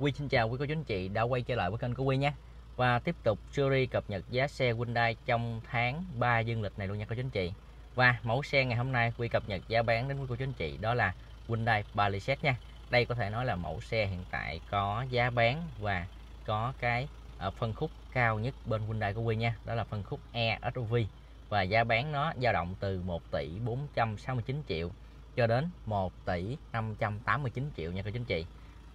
Quy xin chào quý cô chú anh chị đã quay trở lại với kênh của Quy nhé Và tiếp tục series cập nhật giá xe Hyundai trong tháng 3 dương lịch này luôn nha cô chú anh chị Và mẫu xe ngày hôm nay Quy cập nhật giá bán đến quý cô chú anh chị đó là Hyundai Palisade nha Đây có thể nói là mẫu xe hiện tại có giá bán và có cái ờ, phân khúc cao nhất bên Hyundai của Quy nha Đó là phân khúc E SUV Và giá bán nó dao động từ 1 tỷ 469 triệu cho đến 1 tỷ 589 triệu nha cô chú anh chị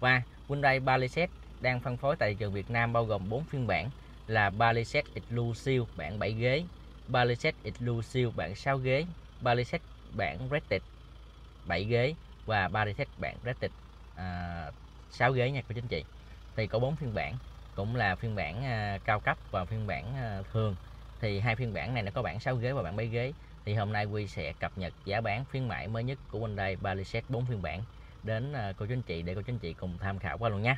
và Hyundai Palisade đang phân phối tại trường Việt Nam bao gồm 4 phiên bản là Palisade Exclusive bản 7 ghế, Palisade Exclusive bản 6 ghế, Palisade bản Rated 7 ghế và Palisade bản Rated à, 6 ghế nha cô chính chị. Thì có 4 phiên bản cũng là phiên bản à, cao cấp và phiên bản à, thường. Thì hai phiên bản này nó có bản 6 ghế và bản 7 ghế. Thì hôm nay Quy sẽ cập nhật giá bán phiên mãi mới nhất của Hyundai Palisade 4 phiên bản đến à, cô chú anh chị để cô chú anh chị cùng tham khảo qua luôn nha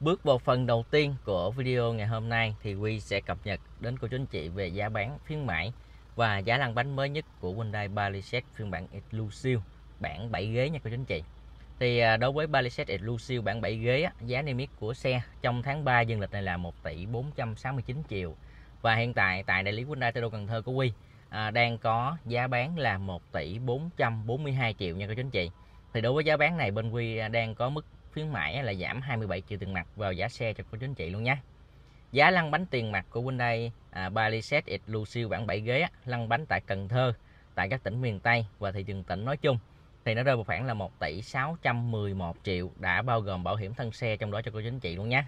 Bước vào phần đầu tiên của video ngày hôm nay thì Huy sẽ cập nhật đến cô chú anh chị về giá bán phiên mãi và giá lăn bánh mới nhất của Hyundai Palisade phiên bản Exclusive bản 7 ghế nha cô chú anh chị. Thì à, đối với Palisade Exclusive bản 7 ghế giá niêm yết của xe trong tháng 3 dương lịch này là 1 tỷ 469 triệu và hiện tại tại đại lý Hyundai Tây Đô Cần Thơ của Huy à, đang có giá bán là 1 tỷ 442 triệu nha cô chú anh chị thì đối với giá bán này bên Quy à, đang có mức khuyến mãi là giảm 27 triệu tiền mặt vào giá xe cho cô chú anh chị luôn nhé giá lăn bánh tiền mặt của Hyundai à, Palisade Exclusive bản 7 ghế lăn bánh tại Cần Thơ tại các tỉnh miền Tây và thị trường tỉnh nói chung thì nó rơi vào khoảng là 1 tỷ 611 triệu đã bao gồm bảo hiểm thân xe trong đó cho cô chú anh chị luôn nhé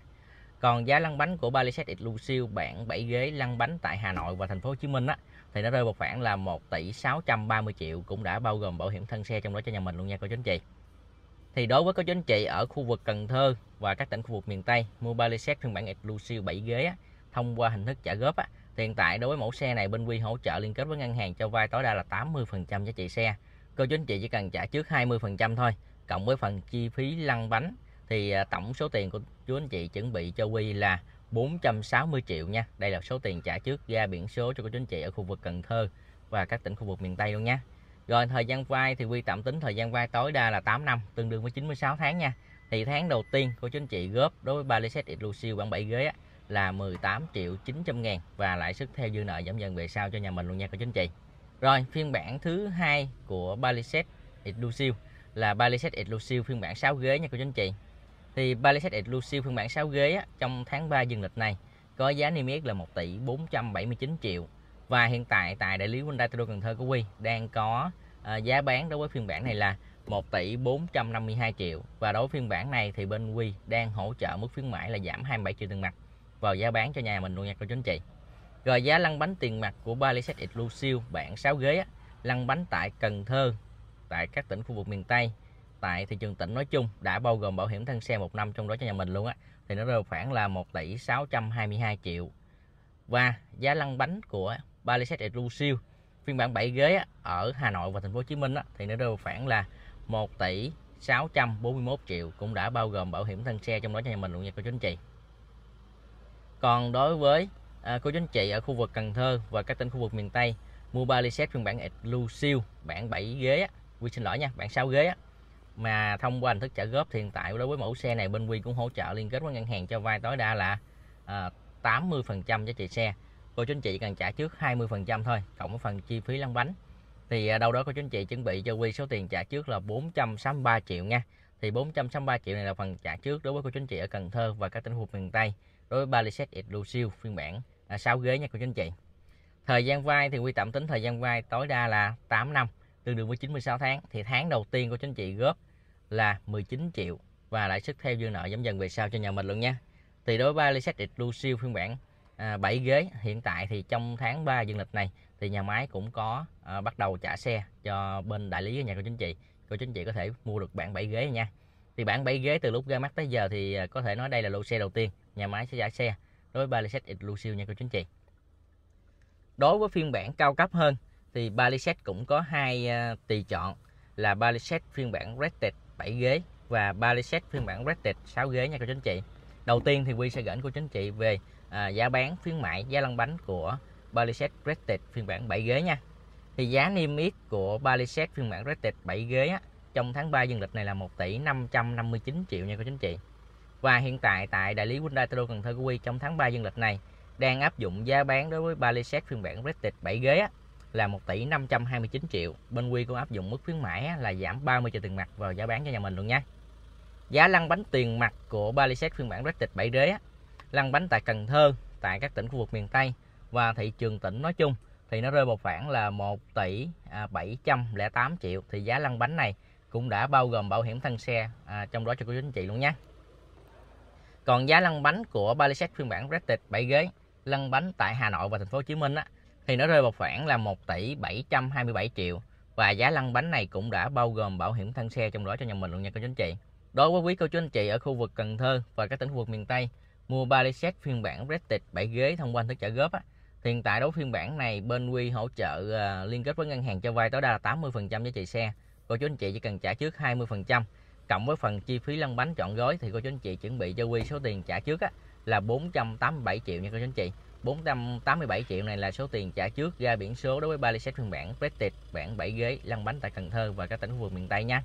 còn giá lăn bánh của Palisade Exclusive bản 7 ghế lăn bánh tại Hà Nội và thành phố Hồ Chí Minh á thì nó rơi vào khoảng là 1 tỷ 630 triệu cũng đã bao gồm bảo hiểm thân xe trong đó cho nhà mình luôn nha cô chú anh chị. Thì đối với cô chú anh chị ở khu vực Cần Thơ và các tỉnh khu vực miền Tây mua Palisade phiên bản Exclusive 7 ghế á, thông qua hình thức trả góp á, thì hiện tại đối với mẫu xe này bên Quy hỗ trợ liên kết với ngân hàng cho vay tối đa là 80% giá trị xe. Cô chú anh chị chỉ cần trả trước 20% thôi, cộng với phần chi phí lăn bánh thì à, tổng số tiền của chú anh chị chuẩn bị cho Quy là 460 triệu nha Đây là số tiền trả trước ra biển số cho cô chú anh chị ở khu vực Cần Thơ và các tỉnh khu vực miền Tây luôn nha rồi thời gian vay thì Quy tạm tính thời gian vay tối đa là 8 năm tương đương với 96 tháng nha thì tháng đầu tiên cô chú anh chị góp đối với Palisade Exclusive bản 7 ghế á, là 18 triệu 900 ngàn và lãi suất theo dư nợ giảm dần về sau cho nhà mình luôn nha cô chú anh chị rồi phiên bản thứ hai của Palisade Exclusive là Palisade Exclusive phiên bản 6 ghế nha cô chú anh chị thì Palisade Exclusive phiên bản 6 ghế á, trong tháng 3 dương lịch này có giá niêm yết là 1 tỷ 479 triệu và hiện tại tại đại lý Hyundai Tây Cần Thơ của Quy đang có uh, giá bán đối với phiên bản này là 1 tỷ 452 triệu và đối với phiên bản này thì bên Quy đang hỗ trợ mức khuyến mãi là giảm 27 triệu tiền mặt vào giá bán cho nhà mình luôn nha cô chú anh chị. Rồi giá lăn bánh tiền mặt của Palisade Exclusive bản 6 ghế á, lăn bánh tại Cần Thơ tại các tỉnh khu vực miền Tây tại thị trường tỉnh nói chung đã bao gồm bảo hiểm thân xe một năm trong đó cho nhà mình luôn á thì nó rơi khoảng là 1 tỷ 622 triệu và giá lăn bánh của Palisade Exclusive phiên bản 7 ghế á, ở Hà Nội và thành phố Hồ Chí Minh á, thì nó rơi khoảng là 1 tỷ 641 triệu cũng đã bao gồm bảo hiểm thân xe trong đó cho nhà mình luôn nha cô chú anh chị còn đối với à, cô chú anh chị ở khu vực Cần Thơ và các tỉnh khu vực miền Tây mua Palisade phiên bản Exclusive bản 7 ghế á, Quy xin lỗi nha, bản 6 ghế á, mà thông qua hình thức trả góp thì hiện tại đối với mẫu xe này bên Quy cũng hỗ trợ liên kết với ngân hàng cho vay tối đa là à, 80% cho chị xe cô chú anh chị cần trả trước 20% thôi cộng với phần chi phí lăn bánh thì à, đâu đó cô chú anh chị chuẩn bị cho Quy số tiền trả trước là 463 triệu nha thì 463 triệu này là phần trả trước đối với cô chú anh chị ở Cần Thơ và các tỉnh khu miền Tây đối với Palisade Exclusive phiên bản à, 6 ghế nha cô chú anh chị thời gian vay thì Quy tạm tính thời gian vay tối đa là 8 năm tương đương với 96 tháng thì tháng đầu tiên của chú chị góp là 19 triệu và lãi suất theo dư nợ giảm dần về sau cho nhà mình luôn nha thì đối với Lexus Exclusive phiên bản à, 7 ghế hiện tại thì trong tháng 3 dương lịch này thì nhà máy cũng có à, bắt đầu trả xe cho bên đại lý nhà cô chính trị, cô chính trị có thể mua được bản 7 ghế nha thì bản 7 ghế từ lúc ra mắt tới giờ thì à, có thể nói đây là lô xe đầu tiên nhà máy sẽ trả xe đối với Lexus Exclusive nha cô chính trị. đối với phiên bản cao cấp hơn thì Palisade cũng có hai à, tùy chọn là Palisade phiên bản Red Dead 7 ghế và ba set phiên bản rated 6 ghế nha cô chú anh chị đầu tiên thì quy sẽ gửi cô chú anh chị về à, giá bán khuyến mại giá lăn bánh của Palisade Rated phiên bản 7 ghế nha thì giá niêm yết của Palisade phiên bản Rated 7 ghế á, trong tháng 3 dương lịch này là 1 tỷ 559 triệu nha cô chú anh chị và hiện tại tại đại lý Hyundai Tado Cần Thơ của Quy trong tháng 3 dương lịch này đang áp dụng giá bán đối với Palisade phiên bản Rated 7 ghế á, là 1 tỷ 529 triệu. Bên Quy cũng áp dụng mức khuyến mãi là giảm 30 triệu tiền mặt vào giá bán cho nhà mình luôn nha. Giá lăn bánh tiền mặt của Palisade phiên bản Rectic 7 đế lăn bánh tại Cần Thơ, tại các tỉnh khu vực miền Tây và thị trường tỉnh nói chung thì nó rơi vào khoảng là 1 tỷ 708 à, triệu thì giá lăn bánh này cũng đã bao gồm bảo hiểm thân xe à, trong đó cho quý anh chị luôn nha. Còn giá lăn bánh của Palisade phiên bản Rectic 7 ghế lăn bánh tại Hà Nội và thành phố Hồ Chí Minh á, thì nó rơi vào khoảng là 1 tỷ 727 triệu và giá lăn bánh này cũng đã bao gồm bảo hiểm thân xe trong đó cho nhà mình luôn nha cô chú anh chị. Đối với quý cô chú anh chị ở khu vực Cần Thơ và các tỉnh khu vực miền Tây mua Palisade phiên bản Prestige 7 ghế thông qua hình thức trả góp á, thì hiện tại đối phiên bản này bên Quy hỗ trợ uh, liên kết với ngân hàng cho vay tối đa là 80% giá trị xe. Cô chú anh chị chỉ cần trả trước 20% cộng với phần chi phí lăn bánh chọn gói thì cô chú anh chị chuẩn bị cho Quy số tiền trả trước á, là 487 triệu nha cô chú anh chị. 487 triệu này là số tiền trả trước ra biển số đối với ba phiên bản Prestige bản 7 ghế lăn bánh tại Cần Thơ và các tỉnh khu vực miền Tây nha.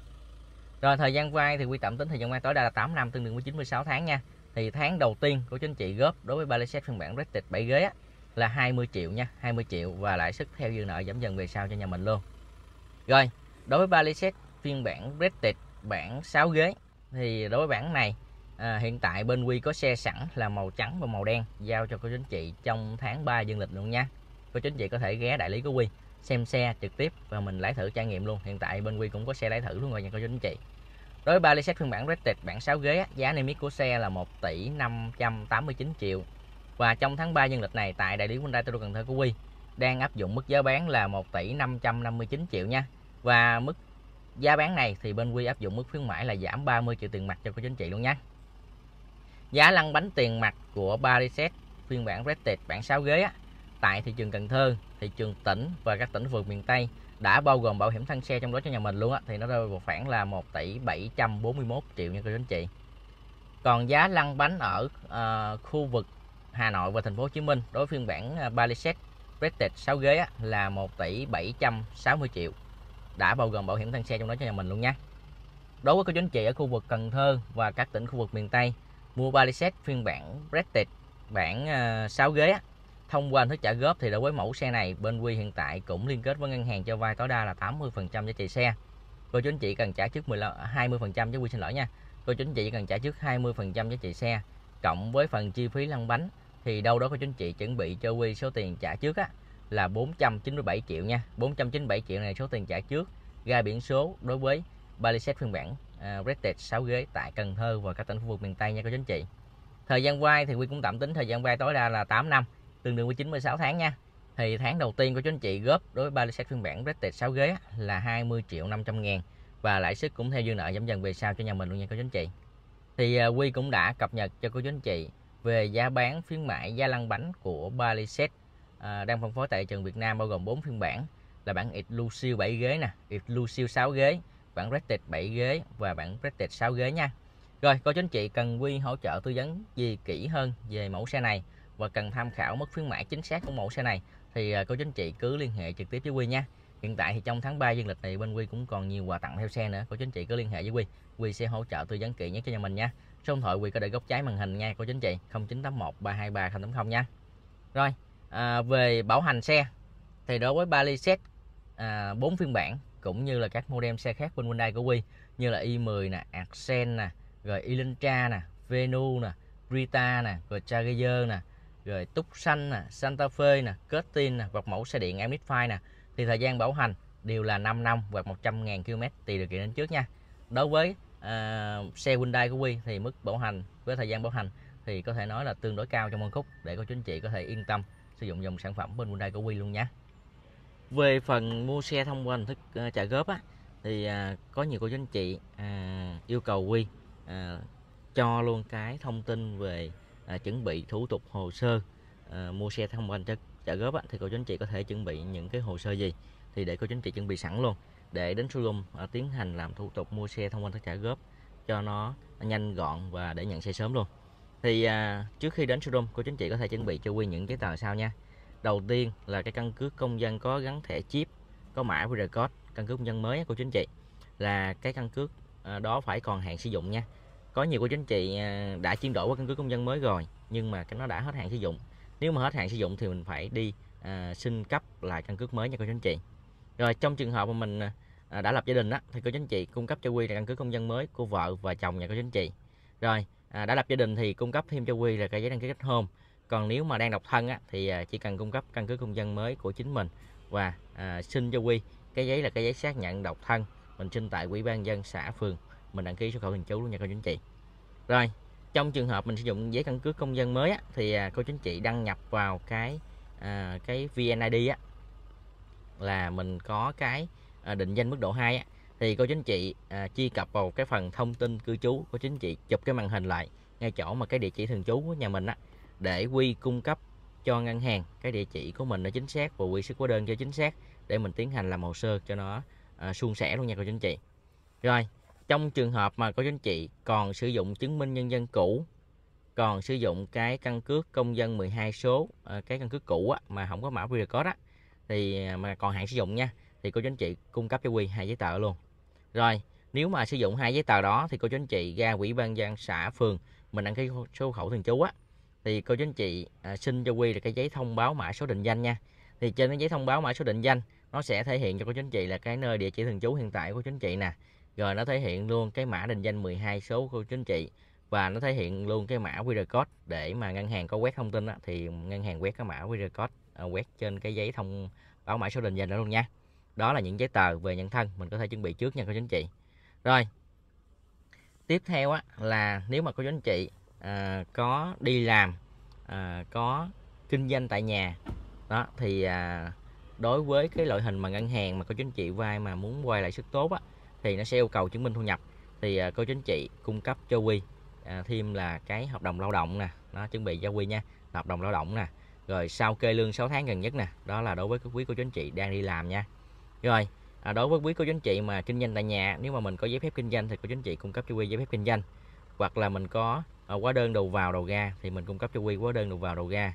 Rồi thời gian vay thì quy tạm tính thời gian vay tối đa là 8 năm tương đương với 96 tháng nha. Thì tháng đầu tiên của chính chị góp đối với ba phiên bản Prestige 7 ghế á, là 20 triệu nha, 20 triệu và lãi suất theo dư nợ giảm dần về sau cho nhà mình luôn. Rồi, đối với ba phiên bản Prestige bản 6 ghế thì đối với bản này à, hiện tại bên Quy có xe sẵn là màu trắng và màu đen giao cho cô chính chị trong tháng 3 dương lịch luôn nha cô chính chị có thể ghé đại lý của Quy xem xe trực tiếp và mình lái thử trải nghiệm luôn hiện tại bên Quy cũng có xe lái thử luôn rồi nha cô chính chị đối với ba ly xét phiên bản Rated bản 6 ghế giá niêm yết của xe là 1 tỷ 589 triệu và trong tháng 3 dương lịch này tại đại lý Hyundai Toyota Cần Thơ của Quy đang áp dụng mức giá bán là 1 tỷ 559 triệu nha và mức giá bán này thì bên Quy áp dụng mức khuyến mãi là giảm 30 triệu tiền mặt cho cô chính chị luôn nha Giá lăn bánh tiền mặt của Bariset phiên bản Rated bản 6 ghế á, tại thị trường Cần Thơ, thị trường tỉnh và các tỉnh vượt miền Tây đã bao gồm bảo hiểm thân xe trong đó cho nhà mình luôn á thì nó rơi vào khoảng là 1 tỷ 741 triệu nha cô chú anh chị. Còn giá lăn bánh ở uh, khu vực Hà Nội và thành phố Hồ Chí Minh đối với phiên bản Palisade Rated 6 ghế á, là 1 tỷ 760 triệu đã bao gồm bảo hiểm thân xe trong đó cho nhà mình luôn nha. Đối với cô chú anh chị ở khu vực Cần Thơ và các tỉnh khu vực miền Tây mua Palisade phiên bản Rated bản ờ, uh, 6 ghế á, thông qua hình thức trả góp thì đối với mẫu xe này bên Quy hiện tại cũng liên kết với ngân hàng cho vay tối đa là 80% giá trị xe cô chú anh chị cần trả trước 15 20% với Quy xin lỗi nha cô chú anh chị cần trả trước 20% giá trị xe cộng với phần chi phí lăn bánh thì đâu đó cô chú anh chị chuẩn bị cho Quy số tiền trả trước á là 497 triệu nha 497 triệu này số tiền trả trước ra biển số đối với Palisade phiên bản uh, rated 6 ghế tại Cần Thơ và các tỉnh khu vực miền Tây nha cô chú anh chị thời gian vay thì Quy cũng tạm tính thời gian vay tối đa là 8 năm tương đương với 96 tháng nha thì tháng đầu tiên của chú anh chị góp đối với Palisade phiên bản rated 6 ghế là 20 triệu 500 ngàn và lãi suất cũng theo dư nợ giảm dần về sau cho nhà mình luôn nha cô chú anh chị thì uh, Quy cũng đã cập nhật cho cô chú anh chị về giá bán phiên mại giá lăn bánh của Palisade à, đang phân phối tại trường Việt Nam bao gồm 4 phiên bản là bản Exclusive 7 ghế nè, Exclusive 6 ghế, bản Prestige 7 ghế và bản Prestige 6 ghế nha rồi cô chú anh chị cần quy hỗ trợ tư vấn gì kỹ hơn về mẫu xe này và cần tham khảo mức khuyến mãi chính xác của mẫu xe này thì à, cô chú anh chị cứ liên hệ trực tiếp với Quy nha. Hiện tại thì trong tháng 3 dương lịch này bên Quy cũng còn nhiều quà tặng theo xe nữa. Cô chú anh chị cứ liên hệ với Quy, Quy sẽ hỗ trợ tư vấn kỹ nhất cho nhà mình nha. Số điện thoại Quy có để góc trái màn hình nha cô chú anh chị 0981 323 080 nha. Rồi, à, về bảo hành xe thì đối với 3 set à, 4 phiên bản cũng như là các model xe khác bên Hyundai của Quy như là i10 nè, Accent nè, rồi Elantra nè, Venu nè, Brita nè, rồi Charger nè, rồi Tucson nè, Santa Fe nè, Cutting nè, hoặc mẫu xe điện Amnify nè thì thời gian bảo hành đều là 5 năm hoặc 100.000 km tùy điều kiện đến trước nha. Đối với uh, xe Hyundai của Quy thì mức bảo hành với thời gian bảo hành thì có thể nói là tương đối cao trong phân khúc để cô chú anh chị có thể yên tâm sử dụng dòng sản phẩm bên Hyundai của Quy luôn nhé về phần mua xe thông qua hình thức ờ, trả góp á thì à, có nhiều cô chú anh chị à, yêu cầu quy à, cho luôn cái thông tin về à, chuẩn bị thủ tục hồ sơ à, mua xe thông qua hình thức trả góp á, thì cô chú anh chị có thể chuẩn bị những cái hồ sơ gì thì để cô chú anh chị chuẩn bị sẵn luôn để đến showroom à, tiến hành làm thủ tục mua xe thông qua hình thức trả góp cho nó nhanh gọn và để nhận xe sớm luôn thì à, trước khi đến showroom cô chú anh chị có thể chuẩn bị cho quy những cái tờ sau nha đầu tiên là cái căn cước công dân có gắn thẻ chip có mã QR code căn cước công dân mới của chính trị là cái căn cước à, đó phải còn hạn sử dụng nha có nhiều cô chính trị à, đã chuyển đổi qua căn cước công dân mới rồi nhưng mà cái nó đã hết hạn sử dụng nếu mà hết hạn sử dụng thì mình phải đi à, xin cấp lại căn cước mới nha cô chính chị rồi trong trường hợp mà mình à, à đã lập gia đình á thì cô chính chị cung cấp cho quy là căn cước công dân mới của vợ và chồng nhà cô chính chị rồi à, đã lập gia đình thì cung cấp thêm cho quy là cái giấy đăng ký kết hôn còn nếu mà đang độc thân á, thì à, chỉ cần cung cấp căn cứ công dân mới của chính mình và à, xin cho quy cái giấy là cái giấy xác nhận độc thân mình xin tại quỹ ban dân xã phường mình đăng ký sổ khẩu thường trú luôn nha cô chú anh chị rồi trong trường hợp mình sử dụng giấy căn cước công dân mới á, thì à, cô chú anh chị đăng nhập vào cái à, cái VNID á, là mình có cái à, định danh mức độ 2 á, thì cô chú anh chị à, truy cập vào cái phần thông tin cư trú của chính chị chụp cái màn hình lại ngay chỗ mà cái địa chỉ thường trú của nhà mình á để quy cung cấp cho ngân hàng cái địa chỉ của mình nó chính xác và quy xuất hóa đơn cho chính xác để mình tiến hành làm hồ sơ cho nó à, suôn sẻ luôn nha cô chú anh chị rồi trong trường hợp mà cô chú anh chị còn sử dụng chứng minh nhân dân cũ còn sử dụng cái căn cước công dân 12 số à, cái căn cước cũ á, mà không có mã QR code á, thì à, mà còn hạn sử dụng nha thì cô chú anh chị cung cấp cho quy hai giấy tờ luôn rồi nếu mà sử dụng hai giấy tờ đó thì cô chú anh chị ra quỹ ban dân xã phường mình đăng ký số khẩu thường trú á thì cô chú anh chị à, xin cho quy là cái giấy thông báo mã số định danh nha thì trên cái giấy thông báo mã số định danh nó sẽ thể hiện cho cô chú anh chị là cái nơi địa chỉ thường trú hiện tại của chú anh chị nè rồi nó thể hiện luôn cái mã định danh 12 số của chú anh chị và nó thể hiện luôn cái mã QR code để mà ngân hàng có quét thông tin đó, thì ngân hàng quét cái mã QR code à, quét trên cái giấy thông báo mã số định danh đó luôn nha đó là những giấy tờ về nhân thân mình có thể chuẩn bị trước nha cô chú anh chị rồi tiếp theo á là nếu mà cô chú anh chị à, có đi làm à, có kinh doanh tại nhà đó thì à, đối với cái loại hình mà ngân hàng mà cô chú anh chị vay mà muốn quay lại sức tốt á, thì nó sẽ yêu cầu chứng minh thu nhập thì à, cô chú anh chị cung cấp cho quy à, thêm là cái hợp đồng lao động nè nó chuẩn bị cho quy nha hợp đồng lao động nè rồi sau kê lương 6 tháng gần nhất nè đó là đối với quý cô chú anh chị đang đi làm nha rồi à, đối với quý cô chú anh chị mà kinh doanh tại nhà nếu mà mình có giấy phép kinh doanh thì cô chú anh chị cung cấp cho quy giấy phép kinh doanh hoặc là mình có ờ, hóa đơn đầu vào đầu ra thì mình cung cấp cho quy hóa đơn đầu vào đầu ra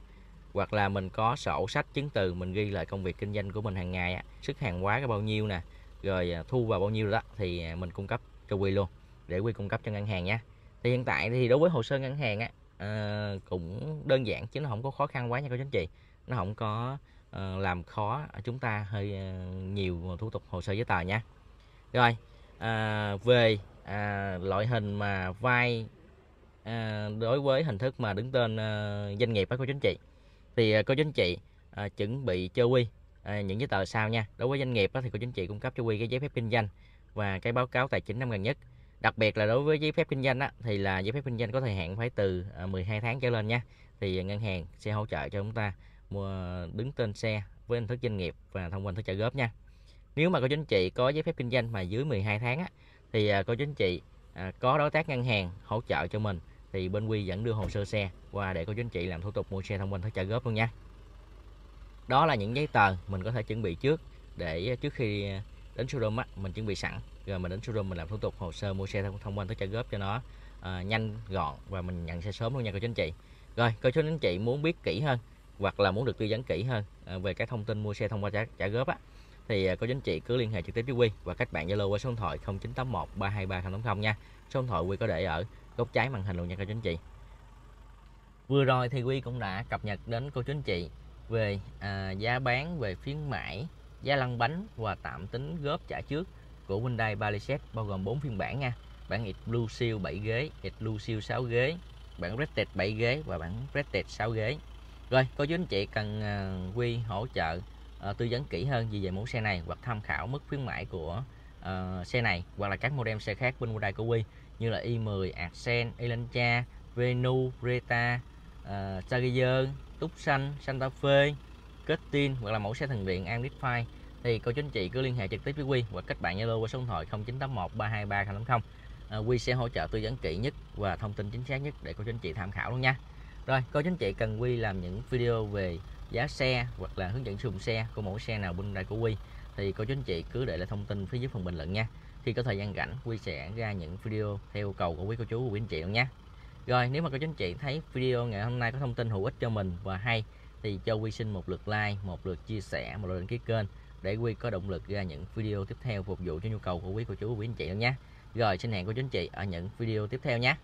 hoặc là mình có sổ sách chứng từ mình ghi lại công việc kinh doanh của mình hàng ngày sức hàng hóa có bao nhiêu nè rồi ờ, thu vào bao nhiêu đó thì ờ, mình cung cấp cho quy luôn để quy cung cấp cho ngân hàng nhé thì hiện tại thì đối với hồ sơ ngân hàng á cũng đơn giản chứ nó không có khó khăn quá nha các chú anh chị nó không có làm khó chúng ta hơi nhiều thủ tục hồ sơ giấy tờ nha rồi về à, loại hình mà vay à, đối với hình thức mà đứng tên à, doanh nghiệp với cô chính trị thì à, cô chính trị à, chuẩn bị cho quy à, những giấy tờ sau nha đối với doanh nghiệp á, thì cô chính trị cung cấp cho quy cái giấy phép kinh doanh và cái báo cáo tài chính năm gần nhất đặc biệt là đối với giấy phép kinh doanh á, thì là giấy phép kinh doanh có thời hạn phải từ 12 à, tháng trở lên nha thì à, ngân hàng sẽ hỗ trợ cho chúng ta mua đứng tên xe với hình thức doanh nghiệp và thông qua hình thức trả góp nha nếu mà cô chính trị có giấy phép kinh doanh mà dưới 12 tháng á, thì à, cô chú anh chị à, có đối tác ngân hàng hỗ trợ cho mình thì bên Quy vẫn đưa hồ sơ xe qua để cô chú anh chị làm thủ tục mua xe thông minh thế trả góp luôn nha đó là những giấy tờ mình có thể chuẩn bị trước để à, trước khi à, đến showroom á, mình chuẩn bị sẵn rồi mình đến showroom mình làm thủ tục hồ sơ mua xe thông minh tới trả góp cho nó à, nhanh gọn và mình nhận xe sớm luôn nha cô chú anh chị rồi cô chú anh chị muốn biết kỹ hơn hoặc là muốn được tư vấn kỹ hơn về các thông tin mua xe thông qua trả, trả góp á thì à, cô chính chị cứ liên hệ trực tiếp với Quy và các bạn Zalo qua số điện thoại 0981 323080 nha. Số điện thoại Quy có để ở góc trái màn hình luôn nha cô chính chị. Vừa rồi thì Quy cũng đã cập nhật đến cô chính chị về à, giá bán về phiên mãi, giá lăn bánh và tạm tính góp trả trước của Hyundai Palisade bao gồm 4 phiên bản nha. Bản X Blue Seal 7 ghế, X Blue Seal 6 ghế, bản Rapid 7 ghế và bản Rapid 6 ghế. Rồi, cô chú anh chị cần à, Quy hỗ trợ Ờ, tư vấn kỹ hơn gì về mẫu xe này hoặc tham khảo mức khuyến mãi của uh, xe này hoặc là các model xe khác bên Hyundai Kowi như là i10, Accent, Elantra, Venu, Creta, uh, ờ, Charger, Tucson, Santa Fe, Cutting hoặc là mẫu xe thần điện Amrit 5 thì cô chú anh chị cứ liên hệ trực tiếp với Quy hoặc kết bạn Zalo qua số điện thoại 0981 323 080. Quy sẽ hỗ trợ tư vấn kỹ nhất và thông tin chính xác nhất để cô chú anh chị tham khảo luôn nha. Rồi, cô chú anh chị cần Quy làm những video về giá xe hoặc là hướng dẫn sử dụng xe của mẫu xe nào bên đại của Quy thì cô chú anh chị cứ để lại thông tin phía dưới phần bình luận nha khi có thời gian rảnh Quy sẽ ra những video theo yêu cầu của quý cô chú quý anh chị luôn nha rồi nếu mà cô chú anh chị thấy video ngày hôm nay có thông tin hữu ích cho mình và hay thì cho Quy xin một lượt like một lượt chia sẻ một lượt đăng ký kênh để Quy có động lực ra những video tiếp theo phục vụ cho nhu cầu của quý cô chú quý anh chị luôn nha rồi xin hẹn cô chú anh chị ở những video tiếp theo nhé